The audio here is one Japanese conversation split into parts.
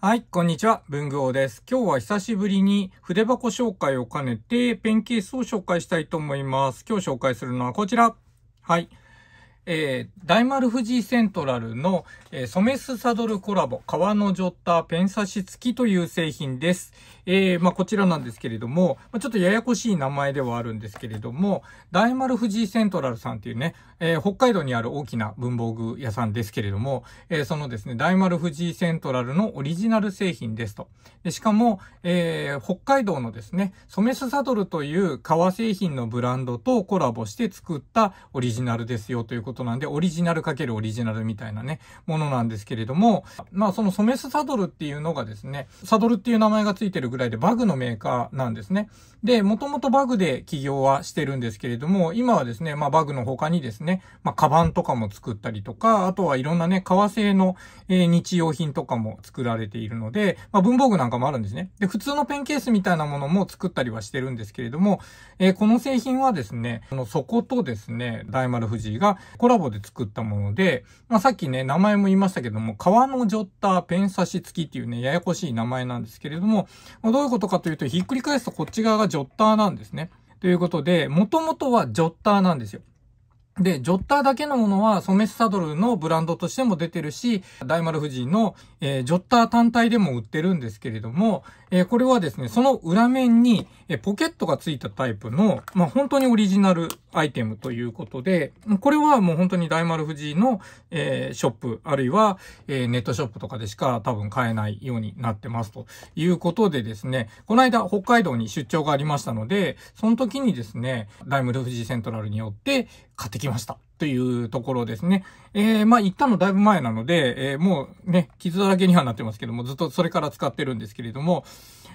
はい、こんにちは、文具王です。今日は久しぶりに筆箱紹介を兼ねてペンケースを紹介したいと思います。今日紹介するのはこちら。はい。えー、大丸富士セントラルの、えー、ソメスサドルコラボ、革のジョッターペン差し付きという製品です。えー、まあ、こちらなんですけれども、まあ、ちょっとややこしい名前ではあるんですけれども、大丸富士セントラルさんっていうね、え北海道にある大きな文房具屋さんですけれども、えそのですね、大丸富士セントラルのオリジナル製品ですと。でしかも、え北海道のですね、ソメスサドルという革製品のブランドとコラボして作ったオリジナルですよということことなんで、オリジナルかけるオリジナルみたいなね、ものなんですけれども、まあそのソメスサドルっていうのがですね、サドルっていう名前がついてるぐらいでバグのメーカーなんですね。で、もともとバグで起業はしてるんですけれども、今はですね、まあバグの他にですね、まあカバンとかも作ったりとか、あとはいろんなね、革製の、えー、日用品とかも作られているので、まあ文房具なんかもあるんですね。で、普通のペンケースみたいなものも作ったりはしてるんですけれども、えー、この製品はですね、この底とですね、大丸富士が、こコラボで作ったもので、まあ、さっきね、名前も言いましたけども、川のジョッターペン差し付きっていうね、ややこしい名前なんですけれども、まあ、どういうことかというと、ひっくり返すとこっち側がジョッターなんですね。ということで、もともとはジョッターなんですよ。で、ジョッターだけのものはソメスサドルのブランドとしても出てるし、大丸夫人の、えー、ジョッター単体でも売ってるんですけれども、えー、これはですね、その裏面に、えー、ポケットがついたタイプの、まあ、本当にオリジナルアイテムということで、これはもう本当に大丸藤井の、えー、ショップ、あるいは、えネットショップとかでしか多分買えないようになってますということでですね、この間北海道に出張がありましたので、その時にですね、大丸富士セントラルによって買ってきました。というところですね。えー、まあ、行ったのだいぶ前なので、えー、もうね、傷だらけにはなってますけども、ずっとそれから使ってるんですけれども、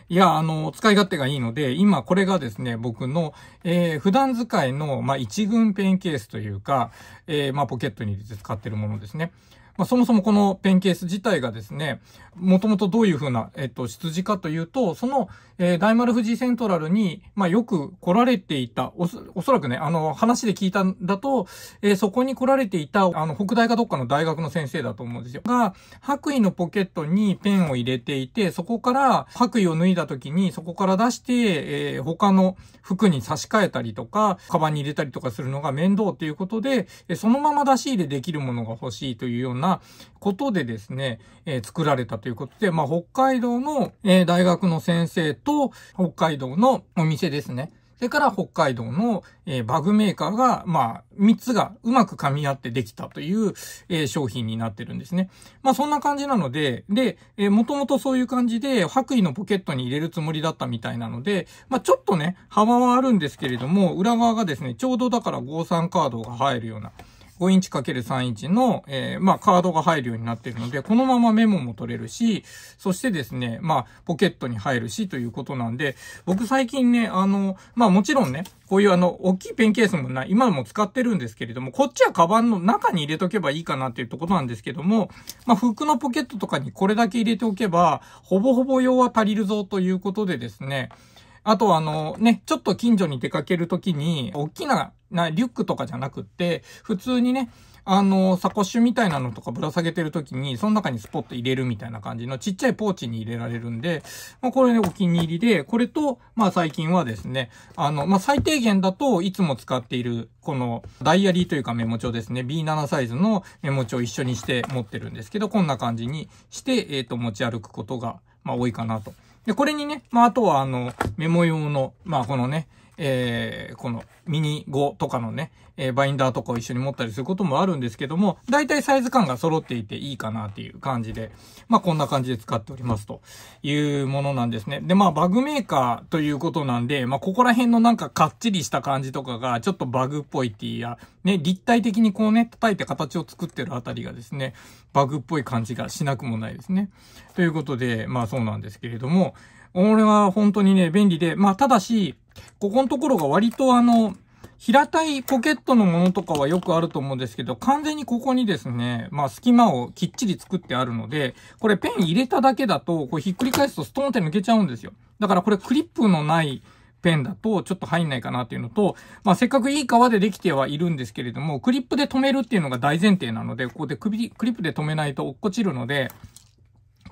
いや、あの、使い勝手がいいので、今これがですね、僕の、えー、普段使いの、まあ、一軍ペンケースというか、えー、まあ、ポケットに入れて使ってるものですね。まあ、そもそもこのペンケース自体がですね、もともとどういうふうな、えっと、羊かというと、その、えー、大丸富士セントラルに、まあ、よく来られていた、おそ、おそらくね、あの、話で聞いたんだと、えー、そこに来られていた、あの、北大かどっかの大学の先生だと思うんですよ。が、白衣のポケットにペンを入れていて、そこから白衣を脱いだ時に、そこから出して、えー、他の服に差し替えたりとか、カバンに入れたりとかするのが面倒ということで、えそのまま出し入れできるものが欲しいというようなことでですね、え作られたということで、まあ、北海道の、え大学の先生と、と、北海道のお店ですね。それから北海道の、えー、バグメーカーが、まあ、3つがうまく噛み合ってできたという、えー、商品になってるんですね。まあ、そんな感じなので、で、えー、もともとそういう感じで、白衣のポケットに入れるつもりだったみたいなので、まあ、ちょっとね、幅はあるんですけれども、裏側がですね、ちょうどだから53カードが入るような。5インチ ×3 インチの、えー、まあ、カードが入るようになっているので、このままメモも取れるし、そしてですね、まあ、ポケットに入るしということなんで、僕最近ね、あの、まあ、もちろんね、こういうあの、大きいペンケースもな、い、今も使ってるんですけれども、こっちはカバンの中に入れとけばいいかなっていうところなんですけども、まあ、服のポケットとかにこれだけ入れておけば、ほぼほぼ用は足りるぞということでですね、あとあの、ね、ちょっと近所に出かけるときに、大きな、な、リュックとかじゃなくって、普通にね、あの、サコッシュみたいなのとかぶら下げてるときに、その中にスポッと入れるみたいな感じのちっちゃいポーチに入れられるんで、まあ、これね、お気に入りで、これと、まあ最近はですね、あの、まあ最低限だといつも使っている、このダイアリーというかメモ帳ですね、B7 サイズのメモ帳を一緒にして持ってるんですけど、こんな感じにして、えっ、ー、と、持ち歩くことが、まあ多いかなと。で、これにね、まあ、あとはあの、メモ用の、まあ、このね、えー、このミニ5とかのね、えー、バインダーとかを一緒に持ったりすることもあるんですけども、大体サイズ感が揃っていていいかなっていう感じで、まあこんな感じで使っておりますというものなんですね。で、まあバグメーカーということなんで、まあここら辺のなんかかっちりした感じとかがちょっとバグっぽいっていうや、ね、立体的にこうね、叩いて形を作ってるあたりがですね、バグっぽい感じがしなくもないですね。ということで、まあそうなんですけれども、俺は本当にね、便利で、まあただし、ここのところが割とあの、平たいポケットのものとかはよくあると思うんですけど、完全にここにですね、まあ隙間をきっちり作ってあるので、これペン入れただけだと、こうひっくり返すとストンって抜けちゃうんですよ。だからこれクリップのないペンだとちょっと入んないかなっていうのと、まあせっかくいい革でできてはいるんですけれども、クリップで止めるっていうのが大前提なので、ここで首クリップで止めないと落っこちるので、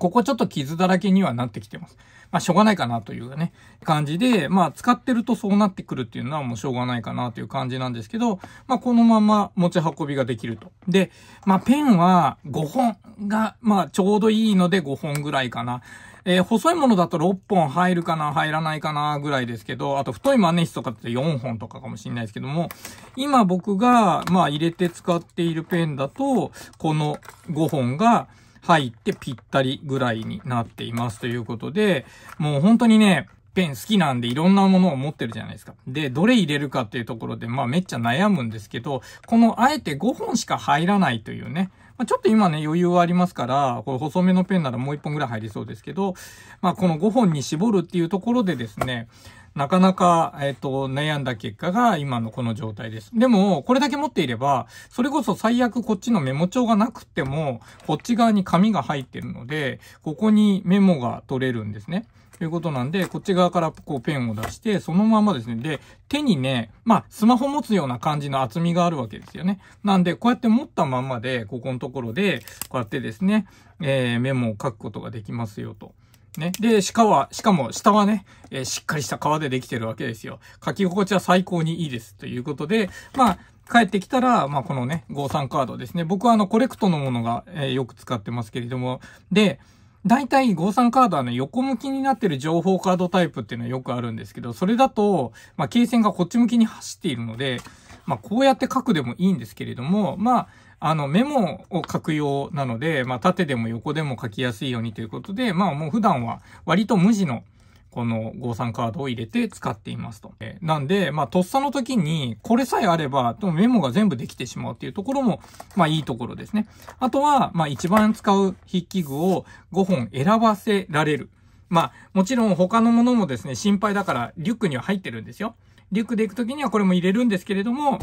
ここちょっと傷だらけにはなってきてます。まあ、しょうがないかなというね、感じで、まあ、使ってるとそうなってくるっていうのはもうしょうがないかなという感じなんですけど、まあ、このまま持ち運びができると。で、まあ、ペンは5本が、まあ、ちょうどいいので5本ぐらいかな。えー、細いものだと6本入るかな、入らないかな、ぐらいですけど、あと太いマネ筆とかって4本とかかもしれないですけども、今僕が、まあ入れて使っているペンだと、この5本が、入ってぴったりぐらいになっていますということで、もう本当にね、ペン好きなんでいろんなものを持ってるじゃないですか。で、どれ入れるかっていうところで、まあめっちゃ悩むんですけど、このあえて5本しか入らないというね。まあ、ちょっと今ね余裕はありますから、これ細めのペンならもう1本ぐらい入りそうですけど、まあこの5本に絞るっていうところでですね、なかなか、えっ、と、悩んだ結果が今のこの状態です。でも、これだけ持っていれば、それこそ最悪こっちのメモ帳がなくても、こっち側に紙が入ってるので、ここにメモが取れるんですね。ということなんで、こっち側からこうペンを出して、そのままですね。で、手にね、まあ、スマホ持つような感じの厚みがあるわけですよね。なんで、こうやって持ったままで、ここのところで、こうやってですね、えー、メモを書くことができますよと。ね。で、鹿は、しかも下はね、えー、しっかりした皮でできてるわけですよ。書き心地は最高にいいです。ということで、まあ、帰ってきたら、まあ、このね、53カードですね。僕はあの、コレクトのものが、えー、よく使ってますけれども、で、大体53カードはね、横向きになってる情報カードタイプっていうのはよくあるんですけど、それだと、まあ、経線がこっち向きに走っているので、まあ、こうやって書くでもいいんですけれども、まあ、あの、メモを書く用なので、まあ、縦でも横でも書きやすいようにということで、まあ、もう普段は割と無地のこの合算カードを入れて使っていますと。なんで、まあ、とっさの時に、これさえあれば、メモが全部できてしまうっていうところも、まあ、いいところですね。あとは、まあ、一番使う筆記具を5本選ばせられる。まあ、もちろん他のものもですね、心配だから、リュックには入ってるんですよ。リュックで行くときにはこれも入れるんですけれども、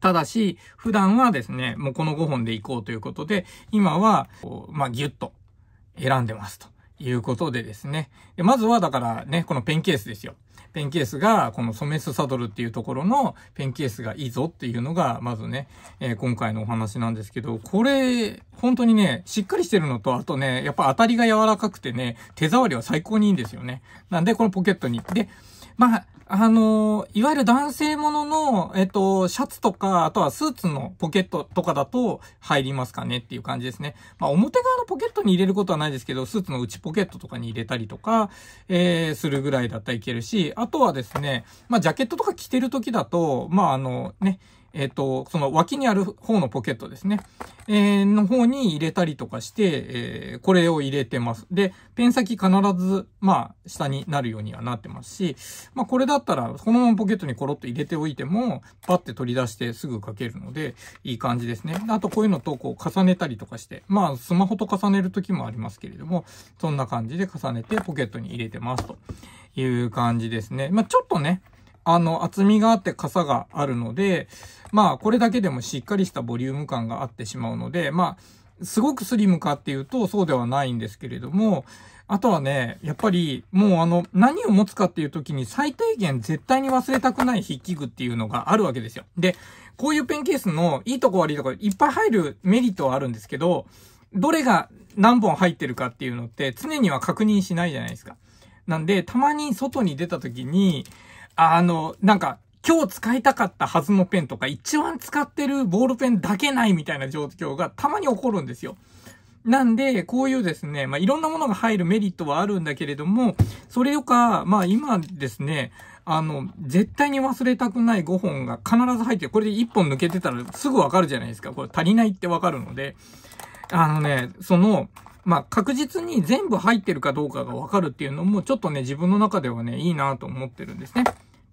ただし、普段はですね、もうこの5本で行こうということで、今は、まあ、ギュッと選んでますということでですね。でまずはだからね、このペンケースですよ。ペンケースが、このソメスサドルっていうところのペンケースがいいぞっていうのが、まずね、えー、今回のお話なんですけど、これ、本当にね、しっかりしてるのと、あとね、やっぱ当たりが柔らかくてね、手触りは最高にいいんですよね。なんで、このポケットに。で、まあ、あのいわゆる男性ものの、えっと、シャツとか、あとはスーツのポケットとかだと入りますかねっていう感じですね。まあ、表側のポケットに入れることはないですけど、スーツの内ポケットとかに入れたりとか、えー、するぐらいだったらいけるし、あとはですね、まあ、ジャケットとか着てる時だと、まあ、あの、ね、えっ、ー、と、その脇にある方のポケットですね。えー、の方に入れたりとかして、えー、これを入れてます。で、ペン先必ず、まあ、下になるようにはなってますし、まあ、これだったら、このままポケットにコロッと入れておいても、パッて取り出してすぐ書けるので、いい感じですね。あと、こういうのと、こう、重ねたりとかして、まあ、スマホと重ねる時もありますけれども、そんな感じで重ねてポケットに入れてますという感じですね。まあ、ちょっとね、あの、厚みがあって傘があるので、まあ、これだけでもしっかりしたボリューム感があってしまうので、まあ、すごくスリムかっていうと、そうではないんですけれども、あとはね、やっぱり、もうあの、何を持つかっていう時に最低限絶対に忘れたくない筆記具っていうのがあるわけですよ。で、こういうペンケースのいいとこ悪いとこいっぱい入るメリットはあるんですけど、どれが何本入ってるかっていうのって常には確認しないじゃないですか。なんで、たまに外に出た時に、あの、なんか、今日使いたかったはずのペンとか、一番使ってるボールペンだけないみたいな状況がたまに起こるんですよ。なんで、こういうですね、まあ、いろんなものが入るメリットはあるんだけれども、それよか、まあ、今ですね、あの、絶対に忘れたくない5本が必ず入ってる。これで1本抜けてたらすぐわかるじゃないですか。これ足りないってわかるので、あのね、その、まあ、確実に全部入ってるかどうかがわかるっていうのも、ちょっとね、自分の中ではね、いいなと思ってるんですね。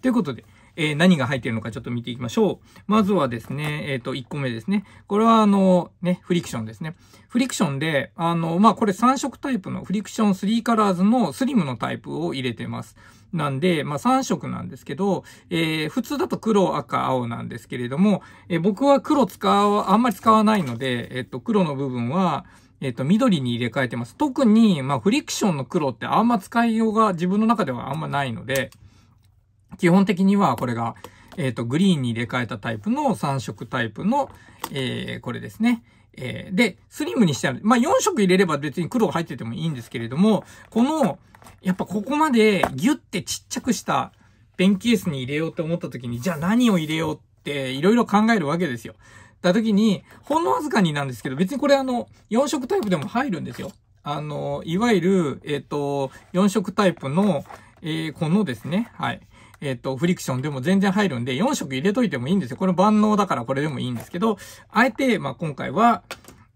ということで、えー、何が入っているのかちょっと見ていきましょう。まずはですね、えっ、ー、と、1個目ですね。これはあの、ね、フリクションですね。フリクションで、あの、まあ、これ3色タイプのフリクション3カラーズのスリムのタイプを入れてます。なんで、まあ、3色なんですけど、えー、普通だと黒、赤、青なんですけれども、え僕は黒使う、あんまり使わないので、えっ、と、黒の部分は、えっ、と、緑に入れ替えてます。特に、まあ、フリクションの黒ってあんま使いようが自分の中ではあんまないので、基本的にはこれが、えっ、ー、と、グリーンに入れ替えたタイプの3色タイプの、えー、これですね。えー、で、スリムにしてある。まあ、4色入れれば別に黒入っててもいいんですけれども、この、やっぱここまでギュってちっちゃくしたペンケースに入れようと思った時に、じゃあ何を入れようっていろいろ考えるわけですよ。だ時に、ほんのわずかになんですけど、別にこれあの、4色タイプでも入るんですよ。あの、いわゆる、えっ、ー、と、4色タイプの、えー、このですね、はい。えっ、ー、と、フリクションでも全然入るんで、4色入れといてもいいんですよ。これ万能だからこれでもいいんですけど、あえて、まあ、今回は、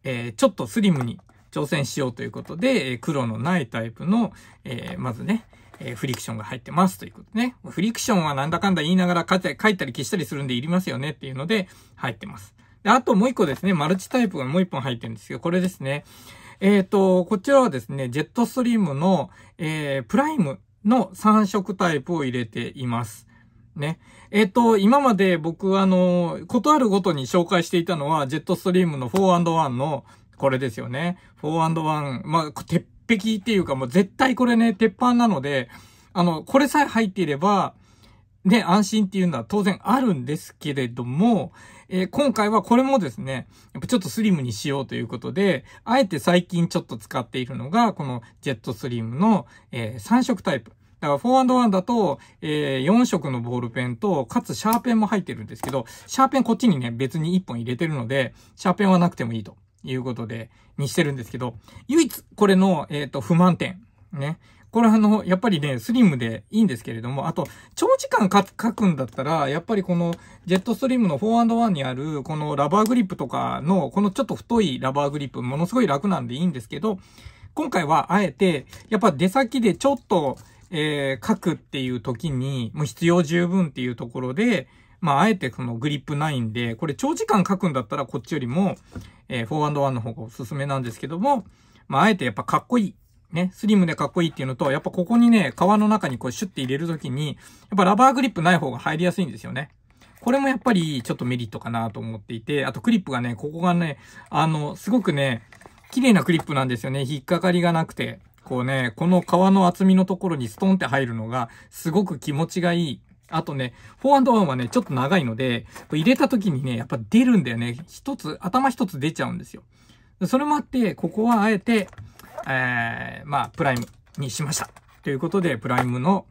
えー、ちょっとスリムに挑戦しようということで、えー、黒のないタイプの、えー、まずね、えフリクションが入ってますということね。フリクションはなんだかんだ言いながら書いたり消したりするんでいりますよねっていうので入ってます。で、あともう一個ですね、マルチタイプがもう一本入ってるんですけど、これですね。えっ、ー、と、こちらはですね、ジェットストリームの、えー、プライムの3色タイプを入れています。ね。えっ、と、今まで僕あの、ことあるごとに紹介していたのは、ジェットストリームの 4&1 のこれですよね。4&1、まあ、鉄壁っていうかもう絶対これね、鉄板なので、あの、これさえ入っていれば、ね、安心っていうのは当然あるんですけれども、えー、今回はこれもですね、やっぱちょっとスリムにしようということで、あえて最近ちょっと使っているのが、このジェットスリムの、えー、3色タイプ。だから 4&1 だと、えー、4色のボールペンと、かつシャーペンも入ってるんですけど、シャーペンこっちにね、別に1本入れてるので、シャーペンはなくてもいいということで、にしてるんですけど、唯一これの、えっ、ー、と、不満点。ね。これあの、やっぱりね、スリムでいいんですけれども、あと、長時間書くんだったら、やっぱりこの、ジェットストリームの 4&1 にある、このラバーグリップとかの、このちょっと太いラバーグリップ、ものすごい楽なんでいいんですけど、今回はあえて、やっぱ出先でちょっと、えー、書くっていう時に、もう必要十分っていうところで、まあ、あえてこのグリップないんで、これ長時間書くんだったらこっちよりも、えー、4&1 の方がおすすめなんですけども、まあ、あえてやっぱかっこいいね、スリムでかっこいいっていうのと、やっぱここにね、革の中にこうシュッて入れるときに、やっぱラバーグリップない方が入りやすいんですよね。これもやっぱりちょっとメリットかなと思っていて、あとクリップがね、ここがね、あの、すごくね、綺麗なクリップなんですよね。引っかかりがなくて。こうね、この革の厚みのところにストンって入るのが、すごく気持ちがいい。あとね、4&1 はね、ちょっと長いので、これ入れた時にね、やっぱ出るんだよね。一つ、頭一つ出ちゃうんですよ。それもあって、ここはあえて、えー、まあ、プライムにしました。ということで、プライムの、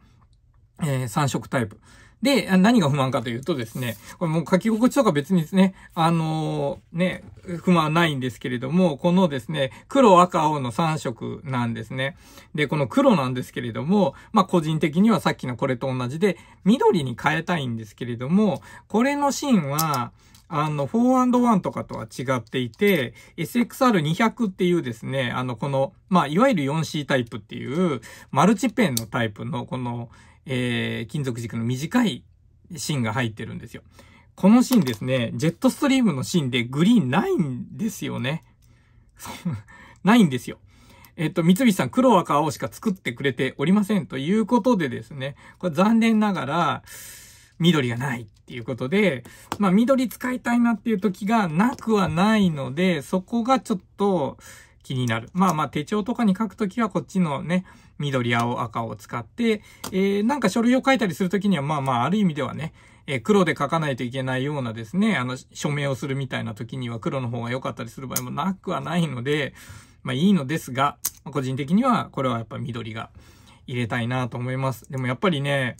えー、3色タイプ。で、何が不満かというとですね、これもう書き心地とか別にですね、あのー、ね、不満ないんですけれども、このですね、黒、赤、青の3色なんですね。で、この黒なんですけれども、まあ、個人的にはさっきのこれと同じで、緑に変えたいんですけれども、これの芯は、あの、4&1 とかとは違っていて、SXR200 っていうですね、あの、この、まあ、いわゆる 4C タイプっていう、マルチペンのタイプの、この、えー、金属軸の短い芯が入ってるんですよ。この芯ですね、ジェットストリームの芯でグリーンないんですよね。ないんですよ。えっと、三菱さん黒赤青しか作ってくれておりませんということでですね、これ残念ながら、緑がないっていうことで、まあ緑使いたいなっていう時がなくはないので、そこがちょっと気になる。まあまあ手帳とかに書くときはこっちのね、緑、青、赤を使って、えー、なんか書類を書いたりするときにはまあまあある意味ではね、えー、黒で書かないといけないようなですね、あの、署名をするみたいな時には黒の方が良かったりする場合もなくはないので、まあいいのですが、個人的にはこれはやっぱ緑が入れたいなと思います。でもやっぱりね、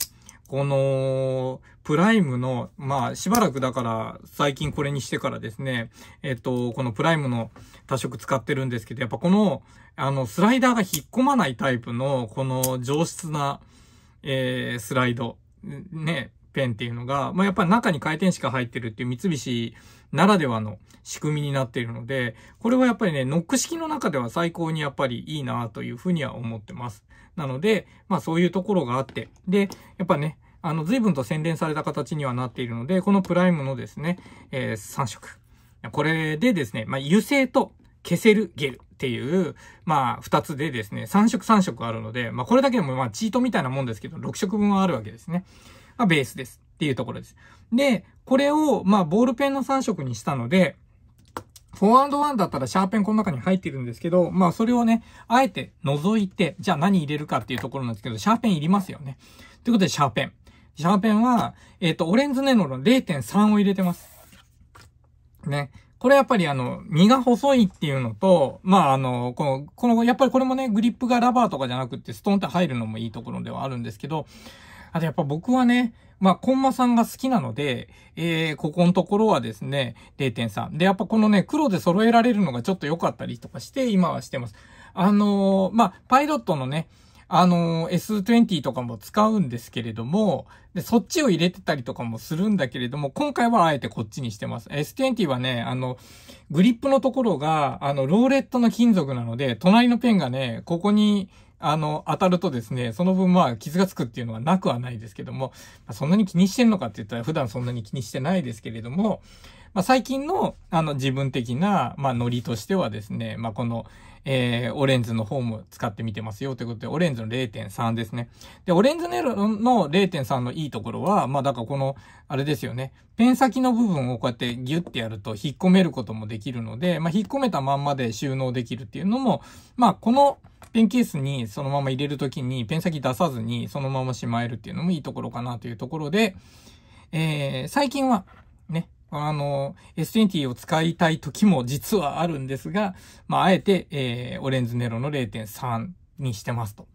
この、プライムの、まあ、しばらくだから、最近これにしてからですね、えっと、このプライムの多色使ってるんですけど、やっぱこの、あの、スライダーが引っ込まないタイプの、この上質な、えー、スライド。ね、ペンっていうのが、まあ、やっぱり中に回転しか入ってるっていう三菱ならではの仕組みになっているので、これはやっぱりね、ノック式の中では最高にやっぱりいいなというふうには思ってます。なので、まあそういうところがあって、で、やっぱね、あの、随分と洗練された形にはなっているので、このプライムのですね、えー、3色。これでですね、まあ、油性と消せるゲルっていう、まあ、2つでですね、3色3色あるので、まあ、これだけでもまあ、チートみたいなもんですけど、6色分はあるわけですね。がベースですっていうところです。で、これを、まあ、ボールペンの3色にしたので、4&1 だったらシャーペンこの中に入ってるんですけど、まあそれをね、あえて覗いて、じゃあ何入れるかっていうところなんですけど、シャーペンいりますよね。ということでシャーペン。シャーペンは、えっ、ー、と、オレンズネノの0.3を入れてます。ね。これやっぱりあの、身が細いっていうのと、まああの、この、この、やっぱりこれもね、グリップがラバーとかじゃなくてストンって入るのもいいところではあるんですけど、あとやっぱ僕はね、まあ、コンマさんが好きなので、えー、ここのところはですね、0.3。で、やっぱこのね、黒で揃えられるのがちょっと良かったりとかして、今はしてます。あのー、まあ、パイロットのね、あのー、S20 とかも使うんですけれども、で、そっちを入れてたりとかもするんだけれども、今回はあえてこっちにしてます。S20 はね、あの、グリップのところが、あの、ローレットの金属なので、隣のペンがね、ここに、あの、当たるとですね、その分まあ傷がつくっていうのはなくはないですけども、まあ、そんなに気にしてんのかって言ったら普段そんなに気にしてないですけれども、まあ、最近のあの自分的な、まあ、ノリとしてはですね、まあ、この、えー、オレンズの方も使ってみてますよということで、オレンズの0.3ですね。で、オレンズの0.3のいいところは、まあ、だからこの、あれですよね、ペン先の部分をこうやってギュッてやると引っ込めることもできるので、まあ、引っ込めたまんまで収納できるっていうのも、まあ、この、ペンケースにそのまま入れるときに、ペン先出さずにそのまましまえるっていうのもいいところかなというところで、えー、最近は、ね、あの、S20 を使いたい時も実はあるんですが、まあ、あえて、えー、オレンズネロの0.3にしてますと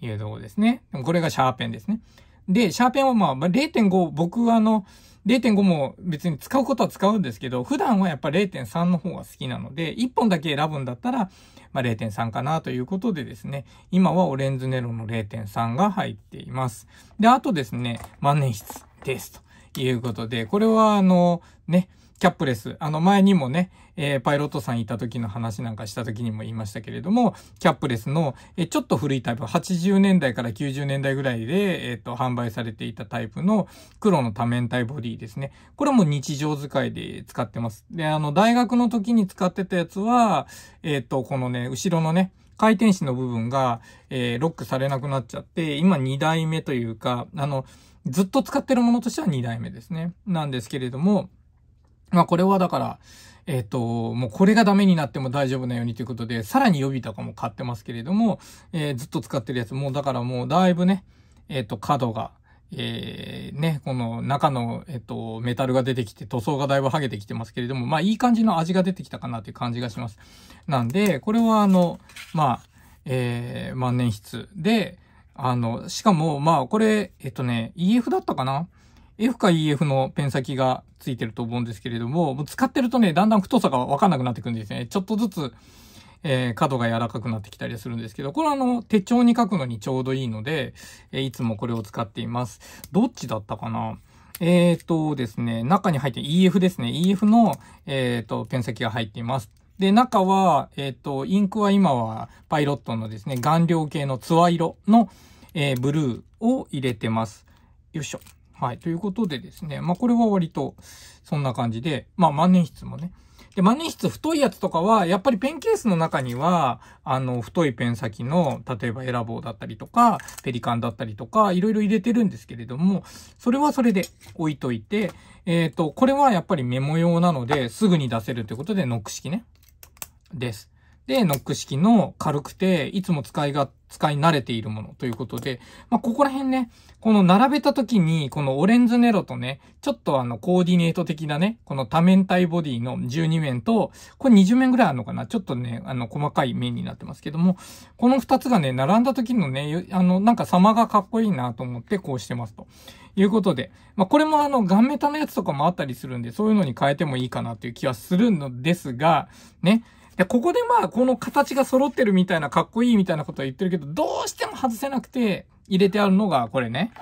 いうところですね。これがシャーペンですね。で、シャーペンはまあ、0.5、僕はあの、0.5も別に使うことは使うんですけど、普段はやっぱ0.3の方が好きなので、1本だけ選ぶんだったら、まあ、0.3かなということでですね、今はオレンズネロの0.3が入っています。で、あとですね、万年筆ですということで、これはあの、ね、キャップレス。あの前にもね、えー、パイロットさんいた時の話なんかした時にも言いましたけれども、キャップレスの、えー、ちょっと古いタイプ、80年代から90年代ぐらいで、えっ、ー、と、販売されていたタイプの黒の多面体ボディですね。これも日常使いで使ってます。で、あの、大学の時に使ってたやつは、えっ、と、このね、後ろのね、回転子の部分が、えロックされなくなっちゃって、今2代目というか、あの、ずっと使ってるものとしては2代目ですね。なんですけれども、まあこれはだから、えっ、と、もうこれがダメになっても大丈夫なようにということで、さらに予備とかも買ってますけれども、えー、ずっと使ってるやつ、もうだからもうだいぶね、えっ、と、角が、えー、ね、この中の、えっ、と、メタルが出てきて、塗装がだいぶ剥げてきてますけれども、まあいい感じの味が出てきたかなという感じがします。なんで、これはあの、まあ、えー、万年筆で、あの、しかも、まあこれ、えっ、とね、EF だったかな F か EF のペン先がついてると思うんですけれども、もう使ってるとね、だんだん太さがわかんなくなってくるんですね。ちょっとずつ、えー、角が柔らかくなってきたりするんですけど、これはあの、手帳に書くのにちょうどいいので、えー、いつもこれを使っています。どっちだったかなえっ、とですね、中に入って EF ですね。EF の、えっ、と、ペン先が入っています。で、中は、えっ、と、インクは今はパイロットのですね、顔料系のツワ色の、えー、ブルーを入れてます。よいしょ。はい。ということでですね。まあ、これは割と、そんな感じで、まあ、万年筆もね。で、万年筆太いやつとかは、やっぱりペンケースの中には、あの、太いペン先の、例えばエラ棒だったりとか、ペリカンだったりとか、いろいろ入れてるんですけれども、それはそれで置いといて、えっ、ー、と、これはやっぱりメモ用なので、すぐに出せるということで、ノック式ね。です。で、ノック式の軽くて、いつも使い勝使い慣れているものということで、まあ、ここら辺ね、この並べた時に、このオレンズネロとね、ちょっとあの、コーディネート的なね、この多面体ボディの12面と、これ20面ぐらいあるのかなちょっとね、あの、細かい面になってますけども、この2つがね、並んだ時のね、あの、なんか様がかっこいいなと思ってこうしてますと。いうことで、まあ、これもあの、ガンメタのやつとかもあったりするんで、そういうのに変えてもいいかなという気はするのですが、ね、で、ここでまあ、この形が揃ってるみたいな、かっこいいみたいなことは言ってるけど、どうしても外せなくて入れてあるのが、これね。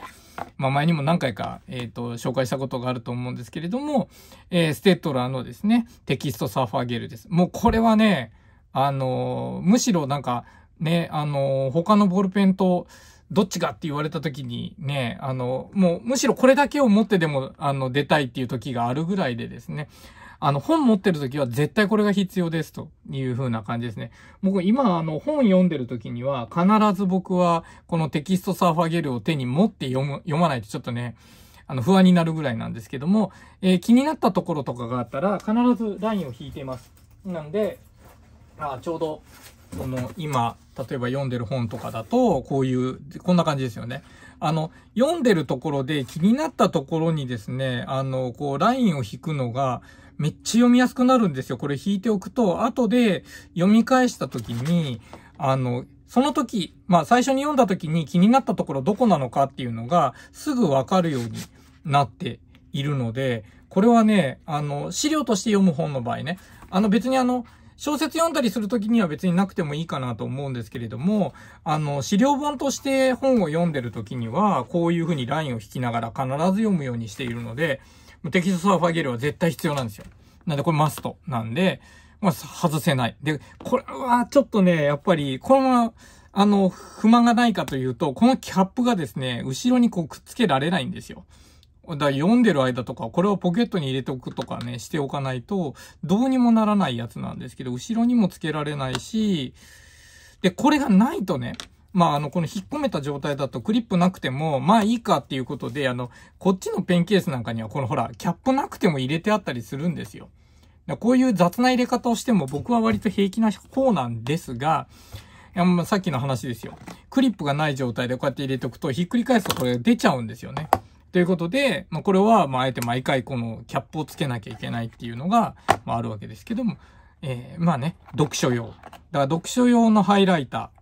まあ、前にも何回か、えっ、と、紹介したことがあると思うんですけれども、えー、ステッドラーのですね、テキストサーファーゲルです。もうこれはね、あのむしろなんか、ね、あの他のボールペンと、どっちがって言われた時にね、あの、もうむしろこれだけを持ってでも、あの、出たいっていう時があるぐらいでですね。あの、本持ってる時は絶対これが必要ですという風な感じですね。僕今、あの、本読んでる時には必ず僕はこのテキストサーファーゲルを手に持って読む、読まないとちょっとね、あの、不安になるぐらいなんですけども、えー、気になったところとかがあったら必ずラインを引いています。なんで、あちょうど、この今、例えば読んでる本とかだと、こういう、こんな感じですよね。あの、読んでるところで気になったところにですね、あの、こう、ラインを引くのが、めっちゃ読みやすくなるんですよ。これ引いておくと、後で読み返した時に、あの、その時、まあ最初に読んだ時に気になったところどこなのかっていうのがすぐわかるようになっているので、これはね、あの、資料として読む本の場合ね、あの別にあの、小説読んだりするときには別になくてもいいかなと思うんですけれども、あの、資料本として本を読んでるときには、こういうふうにラインを引きながら必ず読むようにしているので、テキストサーファーゲルは絶対必要なんですよ。なんでこれマストなんで、まあ、外せない。で、これはちょっとね、やっぱり、このまま、あの、不満がないかというと、このキャップがですね、後ろにこうくっつけられないんですよ。だから読んでる間とか、これをポケットに入れておくとかね、しておかないと、どうにもならないやつなんですけど、後ろにもつけられないし、で、これがないとね、まあ、あの、この引っ込めた状態だとクリップなくても、まあいいかっていうことで、あの、こっちのペンケースなんかには、このほら、キャップなくても入れてあったりするんですよ。こういう雑な入れ方をしても僕は割と平気な方なんですが、さっきの話ですよ。クリップがない状態でこうやって入れておくと、ひっくり返すとこれ出ちゃうんですよね。ということで、まあ、これは、まあ、あえて毎回このキャップをつけなきゃいけないっていうのが、まあ、あるわけですけども、えー、まあね、読書用。だから読書用のハイライター。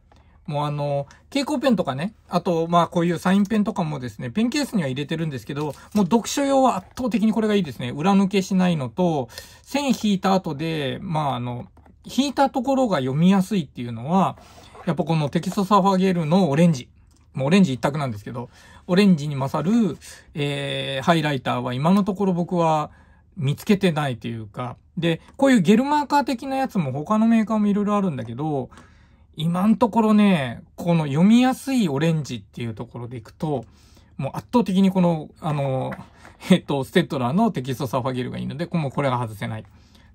もうあの、蛍光ペンとかね、あと、まあこういうサインペンとかもですね、ペンケースには入れてるんですけど、もう読書用は圧倒的にこれがいいですね。裏抜けしないのと、線引いた後で、まああの、引いたところが読みやすいっていうのは、やっぱこのテキストサーファゲルのオレンジ。もうオレンジ一択なんですけど、オレンジに勝る、えー、ハイライターは今のところ僕は見つけてないというか、で、こういうゲルマーカー的なやつも他のメーカーもいろいろあるんだけど、今んところね、この読みやすいオレンジっていうところでいくと、もう圧倒的にこの、あの、えっと、ステッドラーのテキストサーファゲルがいいので、もうこれが外せない。で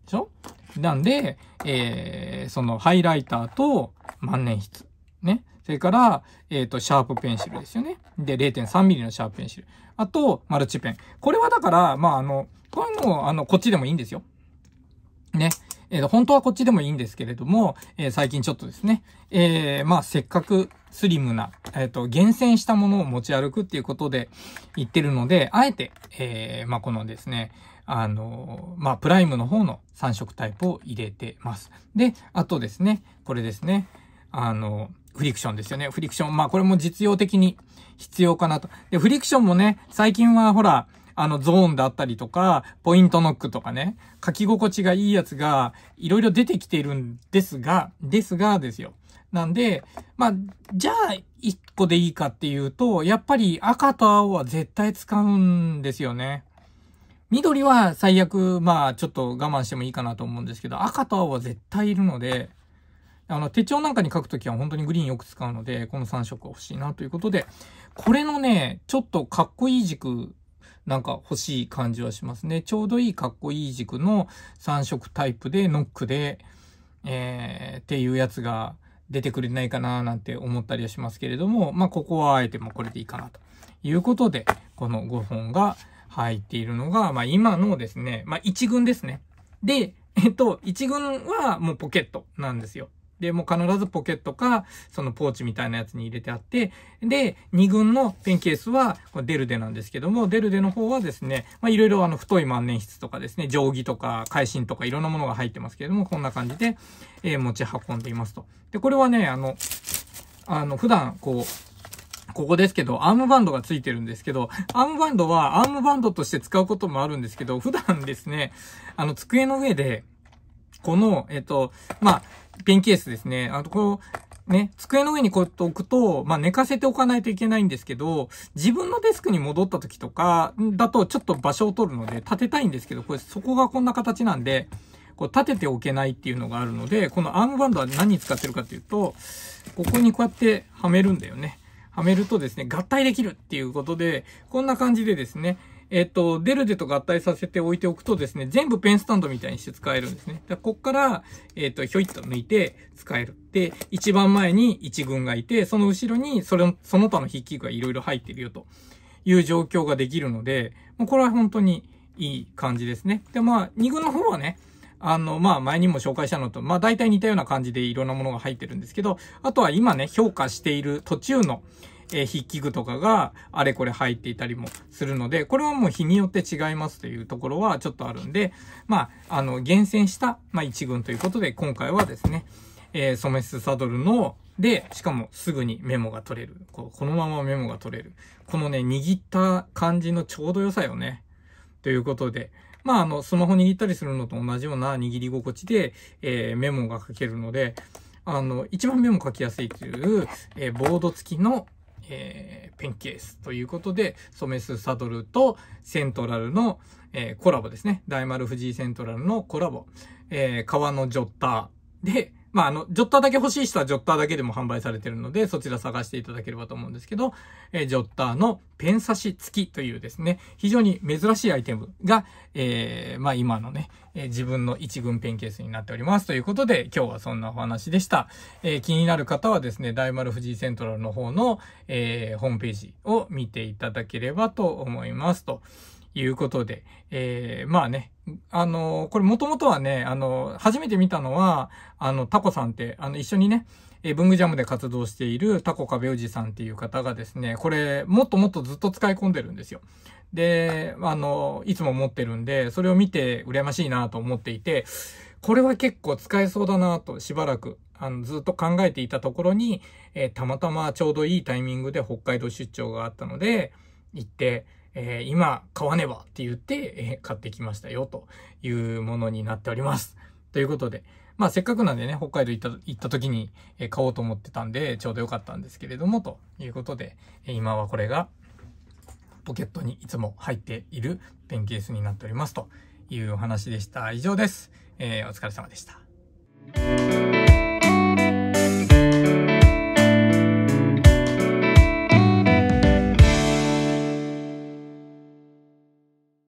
しょなんで、えー、そのハイライターと万年筆。ね。それから、えっ、ー、と、シャープペンシルですよね。で、0.3ミリのシャープペンシル。あと、マルチペン。これはだから、まあ、あの、こういうのを、あの、こっちでもいいんですよ。ね。えー、本当はこっちでもいいんですけれども、えー、最近ちょっとですね、えー、まあ、せっかくスリムな、えっ、と、厳選したものを持ち歩くっていうことで言ってるので、あえて、えまあ、このですね、あのまあ、プライムの方の3色タイプを入れてます。で、あとですね、これですね、あのフリクションですよね。フリクション。まあ、これも実用的に必要かなと。で、フリクションもね、最近はほら、あの、ゾーンだったりとか、ポイントノックとかね、書き心地がいいやつが、いろいろ出てきているんですが、ですがですよ。なんで、まあ、じゃあ、1個でいいかっていうと、やっぱり赤と青は絶対使うんですよね。緑は最悪、まあ、ちょっと我慢してもいいかなと思うんですけど、赤と青は絶対いるので、あの、手帳なんかに書くときは本当にグリーンよく使うので、この3色が欲しいなということで、これのね、ちょっとかっこいい軸なんか欲しい感じはしますね。ちょうどいいかっこいい軸の3色タイプでノックで、えー、っていうやつが出てくれないかななんて思ったりはしますけれども、まあ、ここはあえてもこれでいいかなということで、この5本が入っているのが、まあ、今のですね、まあ、1軍ですね。で、えっと、1軍はもうポケットなんですよ。で、もう必ずポケットか、そのポーチみたいなやつに入れてあって、で、2軍のペンケースは、デルデなんですけども、デルデの方はですね、まあ、いろいろあの、太い万年筆とかですね、定規とか、会心とかいろんなものが入ってますけれども、こんな感じで、えー、持ち運んでいますと。で、これはね、あの、あの、普段、こう、ここですけど、アームバンドが付いてるんですけど、アームバンドはアームバンドとして使うこともあるんですけど、普段ですね、あの、机の上で、この、えっと、まあ、ペンケースですね。あと、こう、ね、机の上にこうやって置くと、まあ、寝かせておかないといけないんですけど、自分のデスクに戻った時とか、だとちょっと場所を取るので、立てたいんですけど、これ、そこがこんな形なんで、こう立てておけないっていうのがあるので、このアームバンドは何に使ってるかっていうと、ここにこうやってはめるんだよね。はめるとですね、合体できるっていうことで、こんな感じでですね、えっと、デルデと合体させて置いておくとですね、全部ペンスタンドみたいにして使えるんですね。だこっから、えっと、ひょいっと抜いて使える。で、一番前に一軍がいて、その後ろにそれ、その他の筆記具がいろいろ入ってるよという状況ができるので、もうこれは本当にいい感じですね。で、まあ、二軍の方はね、あの、まあ、前にも紹介したのと、まあ、大体似たような感じでいろんなものが入ってるんですけど、あとは今ね、評価している途中の、えー、筆記具とかがあれこれ入っていたりもするので、これはもう日によって違いますというところはちょっとあるんで、まあ、あの、厳選した、まあ、一群ということで、今回はですね、えー、ソメスサドルの、で、しかもすぐにメモが取れる。このままメモが取れる。このね、握った感じのちょうど良さよね。ということで、まあ、あの、スマホ握ったりするのと同じような握り心地で、えー、メモが書けるので、あの、一番メモ書きやすいという、えー、ボード付きの、えー、ペンケースということで、ソメスサドルとセントラルの、えー、コラボですね。大丸藤井セントラルのコラボ。えー、川のジョッターで、まあ、あの、ジョッターだけ欲しい人はジョッターだけでも販売されてるので、そちら探していただければと思うんですけど、えー、ジョッターのペン差し付きというですね、非常に珍しいアイテムが、えー、まあ、今のね、えー、自分の一軍ペンケースになっております。ということで、今日はそんなお話でした。えー、気になる方はですね、大丸富士セントラルの方の、えー、ホームページを見ていただければと思いますと。いうことで、えー、まあね、あの、これもともとはね、あの、初めて見たのは、あの、タコさんって、あの、一緒にね、え文具ジャムで活動しているタコ壁おじさんっていう方がですね、これ、もっともっとずっと使い込んでるんですよ。で、あの、いつも持ってるんで、それを見て羨ましいなと思っていて、これは結構使えそうだなと、しばらく、あの、ずっと考えていたところに、えー、たまたまちょうどいいタイミングで北海道出張があったので、行って、えー、今買わねばって言って、えー、買ってきましたよというものになっております。ということで、まあせっかくなんでね、北海道行った行った時に、えー、買おうと思ってたんで、ちょうどよかったんですけれども、ということで、え今はこれがポケットにいつも入っているペンケースになっておりますというお話でした。以上です。えお疲れ様でした。